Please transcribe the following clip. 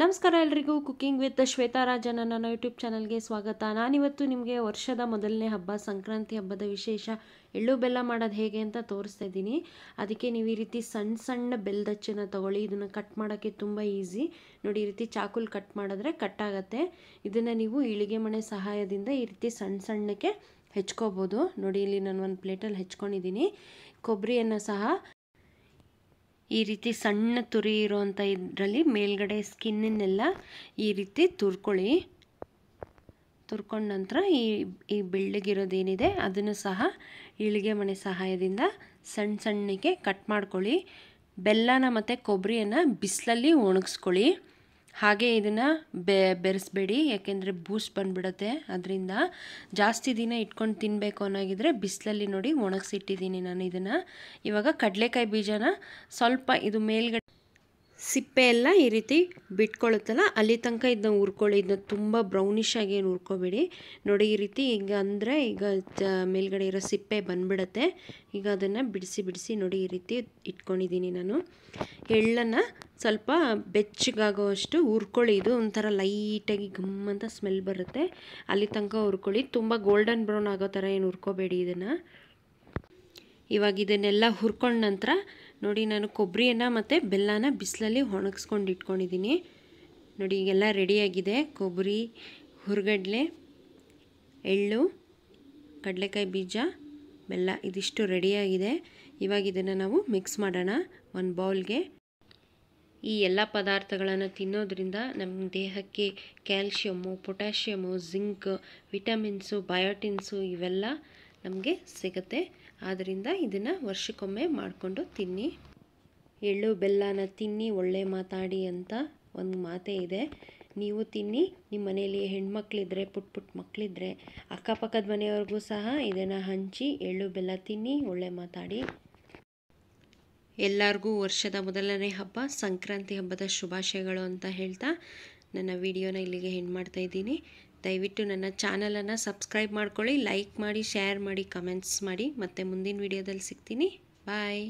ನಮಸ್ಕಾರ ಎಲ್ರಿಗೂ cooking with Shweta ರಾಜನ ನನ್ನ ಯೂಟ್ಯೂಬ್ ಚಾನಲ್ಗೆ ಸ್ವಾಗತ ನಾನಿವತ್ತು ನಿಮಗೆ ವರ್ಷದ ಮೊದಲನೇ ಹಬ್ಬ ಸಂಕ್ರಾಂತಿ ಹಬ್ಬದ ವಿಶೇಷ ಎಳ್ಳು ಬೆಲ್ಲ ಮಾಡೋದು ಹೇಗೆ ಅಂತ ತೋರಿಸ್ತಾ ಇದ್ದೀನಿ ಅದಕ್ಕೆ ನೀವು ಈ ರೀತಿ ಸಣ್ಣ ಸಣ್ಣ ಬೆಲ್ದಚ್ಚನ್ನ ತೊಗೊಳ್ಳಿ ಇದನ್ನು ಕಟ್ ಮಾಡೋಕ್ಕೆ ತುಂಬ ಈಸಿ ನೋಡಿ ಈ ರೀತಿ ಚಾಕುಲ್ ಕಟ್ ಮಾಡಿದ್ರೆ ಕಟ್ ಆಗುತ್ತೆ ಇದನ್ನು ನೀವು ಇಳಿಗೆ ಮಣೆ ಸಹಾಯದಿಂದ ಈ ರೀತಿ ಸಣ್ಣ ಸಣ್ಣಕ್ಕೆ ಹೆಚ್ಕೋಬೋದು ನೋಡಿ ಇಲ್ಲಿ ನಾನು ಒಂದು ಪ್ಲೇಟಲ್ಲಿ ಹೆಚ್ಕೊಂಡಿದ್ದೀನಿ ಕೊಬ್ಬರಿಯನ್ನು ಸಹ ಈ ರೀತಿ ಸಣ್ಣ ತುರಿ ಇರೋವಂಥ ಇದರಲ್ಲಿ ಮೇಲ್ಗಡೆ ಸ್ಕಿನ್ನನ್ನೆಲ್ಲ ಈ ರೀತಿ ತುರ್ಕೊಳ್ಳಿ ತುರ್ಕೊಂಡ ನಂತರ ಈ ಈ ಬೆಳ್ಳಗಿರೋದೇನಿದೆ ಅದನ್ನು ಸಹ ಇಳಿಗೆ ಮನೆ ಸಹಾಯದಿಂದ ಸಣ್ಣ ಸಣ್ಣಗೆ ಕಟ್ ಮಾಡ್ಕೊಳ್ಳಿ ಬೆಲ್ಲನ ಮತ್ತು ಕೊಬ್ಬರಿಯನ್ನು ಬಿಸಿಲಲ್ಲಿ ಒಣಗಿಸ್ಕೊಳ್ಳಿ ಹಾಗೆ ಇದನ್ನು ಬೆ ಬೆರೆಸ್ಬೇಡಿ ಯಾಕೆಂದರೆ ಬೂಸ್ಟ್ ಬಂದುಬಿಡುತ್ತೆ ಅದರಿಂದ ಜಾಸ್ತಿ ದಿನ ಇಟ್ಕೊಂಡು ತಿನ್ನಬೇಕು ಅನ್ನೋಗಿದ್ರೆ ಬಿಸಿಲಲ್ಲಿ ನೋಡಿ ಒಣಗಿಸಿಟ್ಟಿದ್ದೀನಿ ನಾನು ಇದನ್ನು ಇವಾಗ ಕಡಲೆಕಾಯಿ ಬೀಜನ ಸ್ವಲ್ಪ ಇದು ಮೇಲ್ಗಡೆ ಸಿಪ್ಪೆ ಎಲ್ಲ ಈ ರೀತಿ ಬಿಟ್ಕೊಳ್ಳುತ್ತಲ್ಲ ಅಲ್ಲಿ ತನಕ ಇದನ್ನ ಹುರ್ಕೊಳ್ಳಿ ಇದನ್ನ ತುಂಬ ಬ್ರೌನಿಷ್ ಆಗಿ ಏನು ಹುರ್ಕೋಬೇಡಿ ನೋಡಿ ಈ ರೀತಿ ಈಗ ಅಂದರೆ ಈಗ ಮೇಲ್ಗಡೆ ಇರೋ ಸಿಪ್ಪೆ ಬಂದ್ಬಿಡುತ್ತೆ ಈಗ ಅದನ್ನು ಬಿಡಿಸಿ ಬಿಡಿಸಿ ನೋಡಿ ಈ ರೀತಿ ಇಟ್ಕೊಂಡಿದ್ದೀನಿ ನಾನು ಎಳ್ಳನ್ನು ಸ್ವಲ್ಪ ಬೆಚ್ಚಗಾಗೋವಷ್ಟು ಹುರ್ಕೊಳ್ಳಿ ಇದು ಒಂಥರ ಲೈಟಾಗಿ ಘಮ್ ಅಂತ ಸ್ಮೆಲ್ ಬರುತ್ತೆ ಅಲ್ಲಿ ತನಕ ಹುರ್ಕೊಳ್ಳಿ ತುಂಬ ಗೋಲ್ಡನ್ ಬ್ರೌನ್ ಆಗೋ ಥರ ಏನು ಹುರ್ಕೋಬೇಡಿ ಇದನ್ನು ಇವಾಗ ಇದನ್ನೆಲ್ಲ ಹುರ್ಕೊಂಡ ನಂತರ ನೋಡಿ ನಾನು ಕೊಬ್ಬರಿಯನ್ನು ಮತ್ತು ಬೆಲ್ಲನ ಬಿಸಿಲಲ್ಲಿ ಒಣಗಿಸ್ಕೊಂಡು ಇಟ್ಕೊಂಡಿದ್ದೀನಿ ನೋಡಿ ಈಗೆಲ್ಲ ರೆಡಿಯಾಗಿದೆ ಕೊಬ್ಬರಿ ಹುರ್ಗಡ್ಲೆ ಎಳ್ಳು ಕಡಲೆಕಾಯಿ ಬೀಜ ಬೆಲ್ಲ ಇದಿಷ್ಟು ರೆಡಿಯಾಗಿದೆ ಇವಾಗ ಇದನ್ನು ನಾವು ಮಿಕ್ಸ್ ಮಾಡೋಣ ಒಂದು ಬೌಲ್ಗೆ ಈ ಎಲ್ಲ ಪದಾರ್ಥಗಳನ್ನು ತಿನ್ನೋದ್ರಿಂದ ನಮ್ಮ ದೇಹಕ್ಕೆ calcium potassium zinc vitamins biotins ಇವೆಲ್ಲ ನಮಗೆ ಸಿಗುತ್ತೆ ಆದ್ದರಿಂದ ಇದನ್ನು ವರ್ಷಕ್ಕೊಮ್ಮೆ ಮಾಡಿಕೊಂಡು ತಿನ್ನಿ ಎಳ್ಳು ಬೆಲ್ಲನ ತಿನ್ನಿ ಒಳ್ಳೆ ಮಾತಾಡಿ ಅಂತ ಒಂದು ಮಾತೇ ಇದೆ ನೀವು ತಿನ್ನಿ ನಿಮ್ಮ ಮನೆಯಲ್ಲಿ ಹೆಣ್ಮಕ್ಳಿದ್ರೆ ಪುಟ್ ಪುಟ್ ಮಕ್ಕಳಿದ್ರೆ ಅಕ್ಕಪಕ್ಕದ ಮನೆಯವ್ರಿಗೂ ಸಹ ಇದನ್ನು ಹಂಚಿ ಎಳ್ಳು ಬೆಲ್ಲ ತಿನ್ನಿ ಒಳ್ಳೆ ಮಾತಾಡಿ ಎಲ್ಲರಿಗೂ ವರ್ಷದ ಮೊದಲನೇ ಹಬ್ಬ ಸಂಕ್ರಾಂತಿ ಹಬ್ಬದ ಶುಭಾಶಯಗಳು ಅಂತ ಹೇಳ್ತಾ ನನ್ನ ವಿಡಿಯೋನ ಇಲ್ಲಿಗೆ ಹೆಣ್ಮಾಡ್ತಾ ಇದ್ದೀನಿ ದಯವಿಟ್ಟು ನನ್ನ ಚಾನಲನ್ನು ಸಬ್ಸ್ಕ್ರೈಬ್ ಮಾಡ್ಕೊಳ್ಳಿ ಲೈಕ್ ಮಾಡಿ ಶೇರ್ ಮಾಡಿ ಕಮೆಂಟ್ಸ್ ಮಾಡಿ ಮತ್ತು ಮುಂದಿನ ವೀಡಿಯೋದಲ್ಲಿ ಸಿಗ್ತೀನಿ ಬಾಯ್